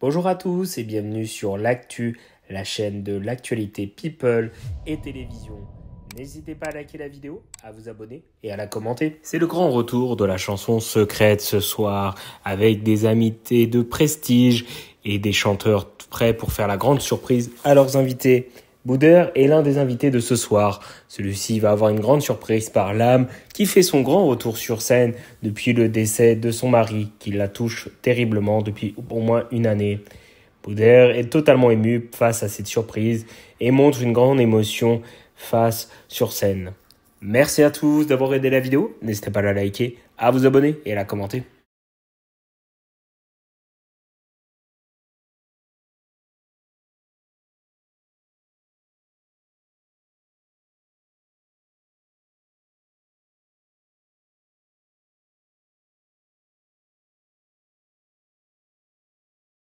Bonjour à tous et bienvenue sur l'actu, la chaîne de l'actualité people et télévision. N'hésitez pas à liker la vidéo, à vous abonner et à la commenter. C'est le grand retour de la chanson secrète ce soir, avec des amités de prestige et des chanteurs prêts pour faire la grande surprise à leurs invités. Bouder est l'un des invités de ce soir. Celui-ci va avoir une grande surprise par l'âme qui fait son grand retour sur scène depuis le décès de son mari qui la touche terriblement depuis au moins une année. Bouder est totalement ému face à cette surprise et montre une grande émotion face sur scène. Merci à tous d'avoir aidé la vidéo. N'hésitez pas à la liker, à vous abonner et à la commenter.